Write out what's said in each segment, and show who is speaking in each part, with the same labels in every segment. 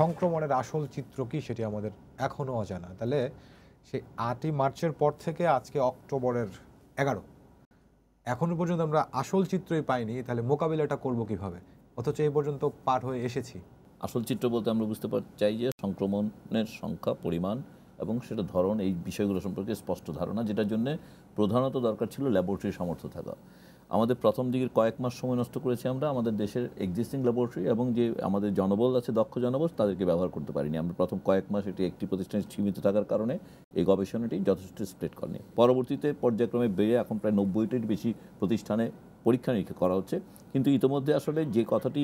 Speaker 1: সংক্রমণের আসল চিত্র কি সেটি আমাদের এখনও অজানা তাহলে সেই আটই মার্চের পর থেকে আজকে অক্টোবরের এগারো এখনও পর্যন্ত আমরা আসল চিত্রই পাইনি তাহলে মোকাবিলাটা করব কিভাবে অথচ এই পর্যন্ত পার হয়ে এসেছি আসল চিত্র বলতে আমরা বুঝতে পার চাই যে সংক্রমণের সংখ্যা পরিমাণ এবং সেটা ধরন এই বিষয়গুলো সম্পর্কে স্পষ্ট ধারণা যেটার জন্য প্রধানত দরকার ছিল ল্যাবরেটরি সমর্থ থাকা আমাদের প্রথম দিকের কয়েক মাস সময় নষ্ট করেছি আমরা আমাদের দেশের এক্সিস্টিং ল্যাবরেটরি এবং যে আমাদের জনবল আছে দক্ষ জনবল তাদেরকে ব্যবহার করতে পারিনি আমরা প্রথম কয়েক মাস এটি একটি প্রতিষ্ঠানে সীমিত থাকার কারণে এই গবেষণাটি যথেষ্ট স্প্রেড করেনি পরবর্তীতে পর্যায়ক্রমে বেড়ে এখন প্রায় নব্বইটির বেশি প্রতিষ্ঠানে পরীক্ষা নিরীক্ষা করা হচ্ছে কিন্তু ইতিমধ্যে আসলে যে কথাটি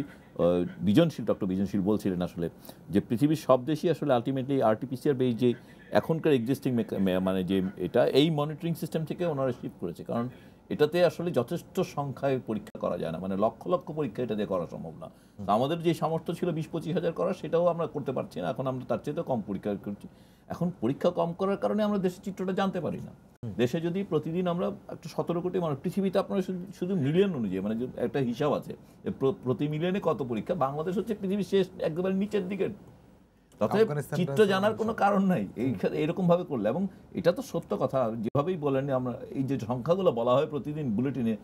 Speaker 1: বিজনশীল ডক্টর বিজনশীল বলছিলেন আসলে যে পৃথিবীর সব দেশই আসলে আলটিমেটলি আরটিপিসিআর বেস যে এখনকার এক্সিস্টিং মানে যে এটা এই মনিটরিং সিস্টেম থেকে ওনারা শিফট করেছে কারণ এটাতে আসলে যথেষ্ট সংখ্যায় পরীক্ষা করা যায় না মানে লক্ষ লক্ষ পরীক্ষা এটা দিয়ে করা সম্ভব না আমাদের যে সামর্থ্য ছিল বিশ পঁচিশ হাজার করা সেটাও আমরা করতে পারছি না এখন আমরা তার চেয়ে কম পরীক্ষা করছি এখন পরীক্ষা কম করার কারণে আমরা দেশের চিত্রটা জানতে পারি না দেশে যদি প্রতিদিন আমরা একটা সতেরো কোটি মানুষ পৃথিবীতে আপনারা শুধু মিলিয়ন অনুযায়ী মানে একটা হিসাব আছে প্রতি মিলিয়নে কত পরীক্ষা বাংলাদেশ হচ্ছে পৃথিবীর শেষ একেবারে মানে নিচের দিকে অতএব চিত্র জানার কোনো কারণ নাই এইখানে এরকম ভাবে করলে এবং এটা তো সত্য কথা যেভাবেই বলেন আমরা এই যে সংখ্যাগুলো বলা হয় প্রতিদিন বুলেটিনে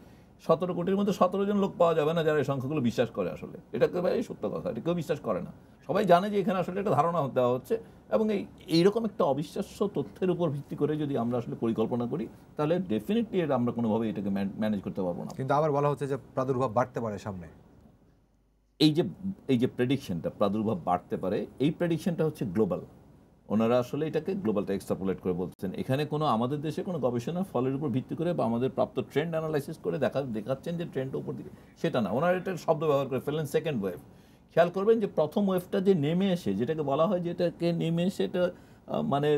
Speaker 1: সতেরো কোটির মধ্যে সতেরো জন লোক পাওয়া যাবে না যারা এই সংখ্যাগুলো বিশ্বাস করে আসলে এটা একেবারেই সত্য কথা এটা কেউ বিশ্বাস করে না সবাই জানে যে এখানে আসলে একটা ধারণা দেওয়া হচ্ছে এবং এই এইরকম একটা অবিশ্বাস্য তথ্যের উপর ভিত্তি করে যদি আমরা আসলে পরিকল্পনা করি তাহলে ডেফিনেটলি আমরা কোনোভাবে এটাকে ম্যানেজ করতে পারবো না কিন্তু আবার বলা হচ্ছে যে প্রাদুর্ভাব বাড়তে পারে সামনে এই যে এই যে প্রেডিকশনটা প্রাদুর্ভাব বাড়তে পারে এই প্রেডিকশনটা হচ্ছে গ্লোবাল ওনারা আসলে এটাকে গ্লোবালটা এক্সট্রাপোলেট করে বলছেন এখানে কোনো আমাদের দেশে কোনো গবেষণার ফলের উপর ভিত্তি করে বা আমাদের প্রাপ্ত ট্রেন্ড অ্যানালাইসিস করে দেখা দেখাচ্ছেন যে ট্রেন্ডটা উপর দিকে সেটা না ওনারা এটা শব্দ ব্যবহার করে ফেললেন সেকেন্ড ওয়েভ খেয়াল করবেন যে প্রথম ওয়েভটা যে নেমে এসে যেটাকে বলা হয় যেটাকে নেমে এসে এটা মানে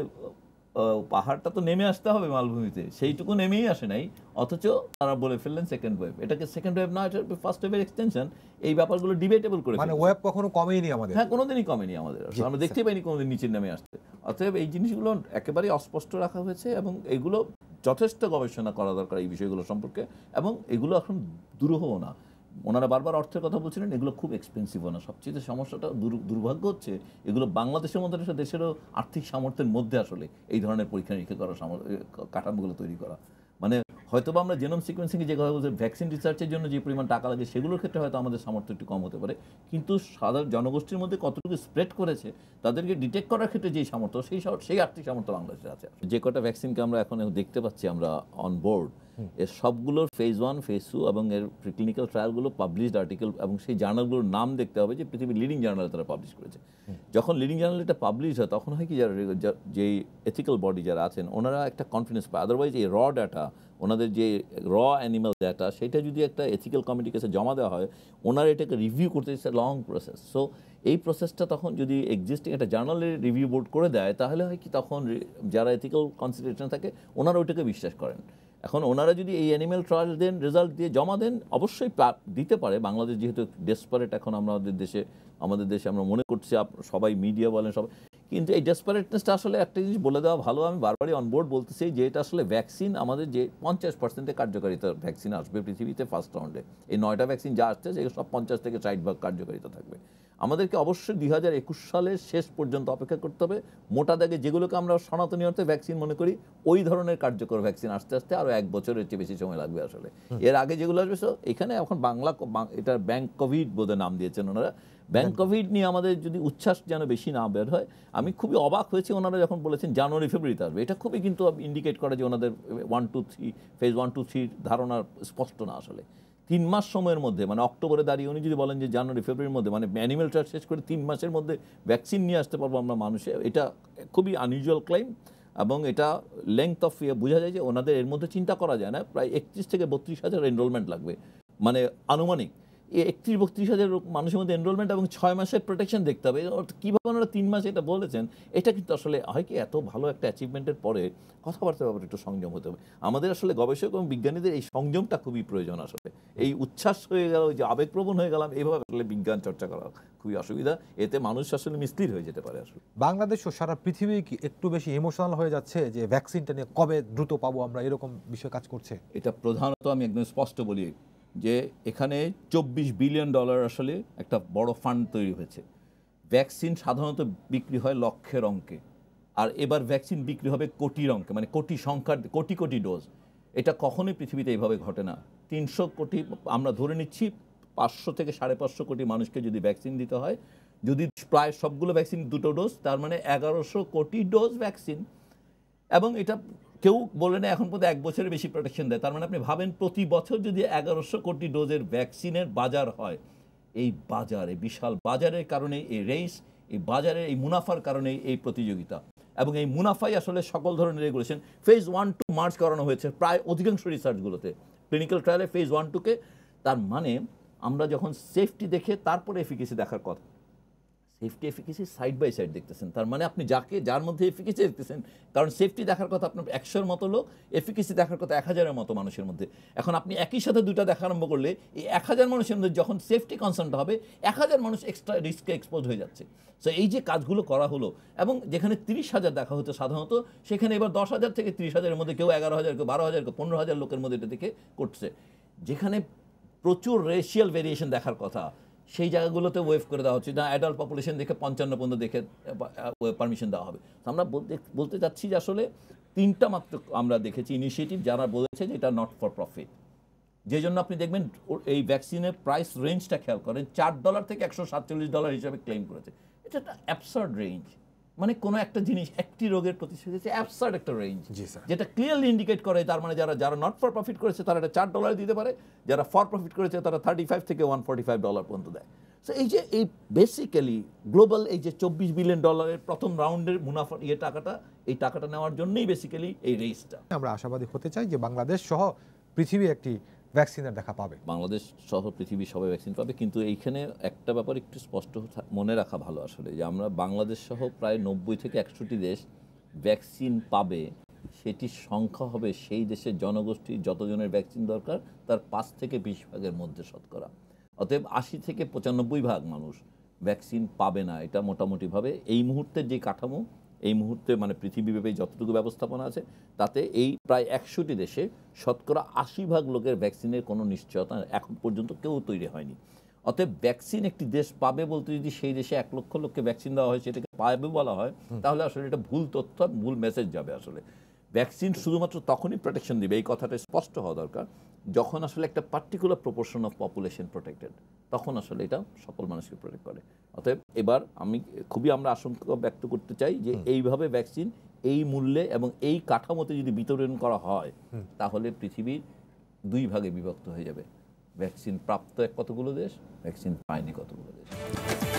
Speaker 1: পাহাড়টা তো নেমে আসতে হবে মালভূমিতে সেইটুকু নেমেই আসে নাই অথচ তারা বলে ফেললেন সেকেন্ড ওয়েব এটাকে সেকেন্ড ওয়েব না এটা ফার্স্ট ওয়েভের এক্সটেনশন এই ব্যাপারগুলো ডিবেটেবল করে মানে ওয়েব কখনো কমেই নি আমাদের হ্যাঁ কোনোদিনই কমেনি আমাদের আমরা দেখতে পাইনি কোনোদিন নিচে নেমে আসতে অতএব এই জিনিসগুলো একেবারে অস্পষ্ট রাখা হয়েছে এবং এগুলো যথেষ্ট গবেষণা করা দরকার এই বিষয়গুলো সম্পর্কে এবং এগুলো এখন দুরূহ না ওনারা বারবার অর্থের কথা বলছিলেন এগুলো খুব এক্সপেন্সিভ না সবচেয়ে সমস্যাটা দুর্ভাগ্য হচ্ছে এগুলো বাংলাদেশের একটা দেশেরও আর্থিক সামর্থ্যের মধ্যে আসলে এই ধরনের পরীক্ষা নিরীক্ষা করা কাঠামোগুলো তৈরি করা হয়তো আমরা জেনম সিকোয়েন্সিং যে কথা বলছি ভ্যাকসিন রিসার্চের জন্য যে পরিমাণ টাকা লাগে সেগুলোর ক্ষেত্রে হয়তো আমাদের সামর্থ্য একটু কম হতে পারে কিন্তু সাধারণ জনগোষ্ঠীর মধ্যে কতটুকু স্প্রেড করেছে তাদেরকে ডিটেক্ট করার ক্ষেত্রে যে সামর্থ্য সেই সেই আর্থিক সামর্থ্য বাংলাদেশের আছে যে কটা ভ্যাকসিনকে আমরা এখন দেখতে পাচ্ছি আমরা অন বোর্ড এর সবগুলোর ফেজ ওয়ান ফেজ টু এবং এর প্রিক্লিনিক্যাল ট্রায়ালগুলো পাবলিশড আর্টিকেল এবং সেই জার্নালগুলোর নাম দেখতে হবে যে পৃথিবীর লিডিং জার্নালে তারা পাবলিশ করেছে যখন লিডিং জার্নাল এটা পাবলিশ হয় তখন হয় কি যারা যেই এথিক্যাল বডি যারা আছেন ওনারা একটা কনফিডেন্স পায় আদারওয়াইজ এই র ডাটা ওনাদের যে র অ্যানিমাল ডাটা সেটা যদি একটা এথিক্যাল কমিটির কাছে জমা দেওয়া হয় ওনারা এটাকে রিভিউ করতে ইটস লং প্রসেস সো এই প্রসেসটা তখন যদি এক্সিস্টিং একটা জার্নালের রিভিউ বোর্ড করে দেয় তাহলে হয় কি তখন যারা এথিক্যাল কনসিডারেশন থাকে ওনারা ওইটাকে বিশ্বাস করেন এখন ওনারা যদি এই অ্যানিম্যাল ট্রায়াল দেন রেজাল্ট দিয়ে জমা দেন অবশ্যই দিতে পারে বাংলাদেশ যেহেতু ডেসপারেট এখন আমাদের দেশে আমাদের দেশে আমরা মনে করছি সবাই মিডিয়া বলেন সবাই কিন্তু এই ডেসপারেটনেসটা আসলে একটা জিনিস বলে দেওয়া ভালো আমি বারবারই অনবোর্ড বলতেছি যে এটা আসলে ভ্যাকসিন আমাদের যে পঞ্চাশ পার্সেন্টের কার্যকারিতা ভ্যাকসিন আসবে পৃথিবীতে ফার্স্ট রাউন্ডে এই নয়টা ভ্যাকসিন যা আসছে সেগুলো সব পঞ্চাশ থেকে ষাট ভাগ কার্যকারিতা থাকবে আমাদেরকে অবশ্যই দুই হাজার একুশ সালের শেষ পর্যন্ত অপেক্ষা করতে হবে মোটা দাগে যেগুলোকে আমরা সনাতনী অর্থে ভ্যাকসিন মনে করি ওই ধরনের কার্যকর ভ্যাকসিন আস্তে আস্তে আরও এক বছরের চেয়ে বেশি সময় লাগবে আসলে এর আগে যেগুলো আসবে এখানে এখন বাংলা এটা ব্যাংক কোভিড বোধহয় নাম দিয়েছেন ওনারা ব্যাংক কোভিড নিয়ে আমাদের যদি উচ্ছ্বাস যেন বেশি না বের হয় আমি খুবই অবাক হয়েছি ওনারা যখন বলেছেন জানুয়ারি ফেব্রুয়ারিতে আসবে এটা খুবই কিন্তু ইন্ডিকেট করে যে ওনাদের one two three phase one two থ্রির ধারণা স্পষ্ট না আসলে তিন মাস সময়ের মধ্যে মানে অক্টোবরে দাঁড়িয়ে উনি যদি বলেন যে জানুয়ারি ফেব্রুয়ারির মধ্যে মানে অ্যানিমেল ট্রায়াল শেষ করে তিন মাসের মধ্যে ভ্যাকসিন নিয়ে আসতে পারবো আমরা মানুষে এটা খুবই আনইউজুয়াল ক্লাইম এবং এটা লেংথ অফ ইয়ে বোঝা যায় যে ওনাদের এর মধ্যে চিন্তা করা যায় না প্রায় একত্রিশ থেকে বত্রিশ হাজার এনরোলমেন্ট লাগবে মানে আনুমানিক একত্রিশ বত্রিশ হাজার মানুষের মধ্যে এনরোলমেন্ট এবং ছয় মাসের প্রোটেকশন দেখতে হবে কীভাবে ওনারা তিন মাস এটা বলেছেন এটা কিন্তু আসলে হয় কি এত ভালো একটা অ্যাচিভমেন্টের পরে কথাবার্তা ব্যাপারে একটু সংযম হতে হবে আমাদের আসলে গবেষক এবং বিজ্ঞানীদের এই সংযমটা খুবই প্রয়োজন আসলে এই উচ্ছ্বাস হয়ে গেল যে আবেগপ্রবণ হয়ে গেলাম এইভাবে আসলে বিজ্ঞান চর্চা করা খুবই অসুবিধা এতে মানুষ আসলে মিস্ত্রির হয়ে যেতে পারে আসলে বাংলাদেশ ও সারা পৃথিবী কি একটু বেশি ইমোশনাল হয়ে যাচ্ছে যে ভ্যাকসিনটা নিয়ে কবে দ্রুত পাবো আমরা এরকম বিষয়ে কাজ করছে এটা প্রধানত আমি একদম স্পষ্ট বলি যে এখানে চব্বিশ বিলিয়ন ডলার আসলে একটা বড় ফান্ড তৈরি হয়েছে ভ্যাকসিন সাধারণত বিক্রি হয় লক্ষের অঙ্কে আর এবার ভ্যাকসিন বিক্রি হবে কোটির অঙ্কে মানে কোটি সংখ্যার কোটি কোটি ডোজ এটা কখনোই পৃথিবীতে এইভাবে ঘটে না তিনশো কোটি আমরা ধরে নিচ্ছি পাঁচশো থেকে সাড়ে পাঁচশো কোটি মানুষকে যদি ভ্যাকসিন দিতে হয় যদি প্রায় সবগুলো ভ্যাকসিন দুটো ডোজ তার মানে এগারোশো কোটি ডোজ ভ্যাকসিন এবং এটা কেউ বলে না এখন পর্যন্ত এক বছরের বেশি প্রোটেকশন দেয় তার মানে আপনি ভাবেন প্রতি বছর যদি এগারোশো কোটি ডোজের ভ্যাকসিনের বাজার হয় এই বাজারে বিশাল বাজারের কারণে এই রেস এই বাজারের এই মুনাফার কারণে এই প্রতিযোগিতা এবং এই মুনাফাই আসলে সকল ধরনের regulation phase one two march করানো হয়েছে প্রায় অধিকাংশ রিসার্চগুলোতে ক্লিনিক্যাল ট্রায়ালে ফেজ ওয়ান টুকে তার মানে আমরা যখন সেফটি দেখে তারপরে এফিকেসি দেখার কথা safety efficacy side by side দেখতেছেন তার মানে আপনি যাকে যার মধ্যে এফিকেসি দেখতেছেন কারণ সেফটি দেখার কথা আপনার একশোর মতো লোক এফিকেসি দেখার কথা এক হাজারের মতো মানুষের মধ্যে এখন আপনি একই সাথে দুটা দেখা আরম্ভ করলে এই এক হাজার মানুষের মধ্যে যখন সেফটি কনসার্নটা হবে এক হাজার মানুষ এক্সট্রা রিস্কে এক্সপোজ হয়ে যাচ্ছে সো এই যে কাজগুলো করা হলো এবং যেখানে তিরিশ হাজার দেখা হতো সাধারণত সেখানে এবার দশ হাজার থেকে তিরিশ হাজারের মধ্যে কেউ এগারো হাজার কেউ বারো হাজার কেউ পনেরো হাজার লোকের মধ্যে এটা থেকে করছে যেখানে প্রচুর রেশিয়াল ভেরিয়েশন দেখার কথা সেই জায়গাগুলোতে ওয়েভ করে দেওয়া হচ্ছে না অ্যাডাল্ট পপুলেশন দেখে পঞ্চান্ন পর্যন্ত দেখে পারমিশন দেওয়া হবে আমরা বলতে চাচ্ছি যে আসলে তিনটা মাত্র আমরা দেখেছি ইনিশিয়েটিভ যারা বলেছে যে এটা নট ফর প্রফিট যে জন্য আপনি দেখবেন এই ভ্যাকসিনের প্রাইস রেঞ্জটা খেয়াল করেন চার ডলার থেকে একশো সাতচল্লিশ ডলার হিসাবে ক্লেম করেছে এটা একটা অ্যাবসার্ড রেঞ্জ মানে কোনো একটা জিনিস একটি রোগের প্রতিষেধক হচ্ছে অ্যাবসার্ড একটা রেঞ্জ যেটা ক্লিয়ারলি ইন্ডিকেট করে তার মানে যারা যারা নট ফর প্রফিট করেছে তারা এটা চার ডলার দিতে পারে যারা ফর প্রফিট করেছে তারা থার্টি ফাইভ থেকে ওয়ান ফর্টি ফাইভ ডলার পর্যন্ত দেয় সো এই যে এই বেসিক্যালি গ্লোবাল এই যে চব্বিশ বিলিয়ন ডলারের প্রথম রাউন্ডের মুনাফা ইয়ে টাকাটা এই টাকাটা নেওয়ার জন্যই বেসিক্যালি এই রেঞ্জটা আমরা আশাবাদী হতে চাই যে বাংলাদেশ সহ পৃথিবী একটি ভ্যাকসিনের দেখা পাবে বাংলাদেশ সহ পৃথিবী সবাই ভ্যাকসিন পাবে কিন্তু এইখানে একটা ব্যাপার একটু স্পষ্ট মনে রাখা ভালো আসলে যে আমরা বাংলাদেশ সহ প্রায় নব্বই থেকে একশোটি দেশ ভ্যাকসিন পাবে সেটির সংখ্যা হবে সেই দেশের জনগোষ্ঠীর যতজনের ভ্যাকসিন দরকার তার পাঁচ থেকে বিশ ভাগের মধ্যে শতকরা অতএব আশি থেকে পঁচানব্বই ভাগ মানুষ ভ্যাকসিন পাবে না এটা মোটামুটিভাবে এই মুহূর্তে যে কাঠামো এই মুহূর্তে মানে পৃথিবীব্যাপী যতটুকু ব্যবস্থাপনা আছে তাতে এই প্রায় একশোটি দেশে শতকরা আশি ভাগ লোকের ভ্যাকসিনের কোনো নিশ্চয়তা এখন পর্যন্ত কেউ তৈরি হয়নি অতএব ভ্যাকসিন একটি দেশ পাবে বলতে যদি সেই দেশে এক লক্ষ লোককে ভ্যাকসিন দেওয়া হয় সেটাকে পাবে বলা হয় তাহলে আসলে এটা ভুল তথ্য ভুল মেসেজ যাবে আসলে ভ্যাকসিন শুধুমাত্র তখনই প্রোটেকশন দিবে এই কথাটা স্পষ্ট হওয়া দরকার যখন আসলে একটা particular proportion of population protected তখন আসলে এটা সকল মানুষকে প্রোটেক্ট করে অতএব এবার আমি খুবই আমরা আশঙ্কা ব্যক্ত করতে চাই যে এইভাবে ভ্যাকসিন এই মূল্যে এবং এই কাঠামোতে যদি বিতরণ করা হয় তাহলে পৃথিবীর দুই ভাগে বিভক্ত হয়ে যাবে ভ্যাকসিন প্রাপ্ত এক কতগুলো দেশ ভ্যাকসিন পায়নি কতগুলো দেশ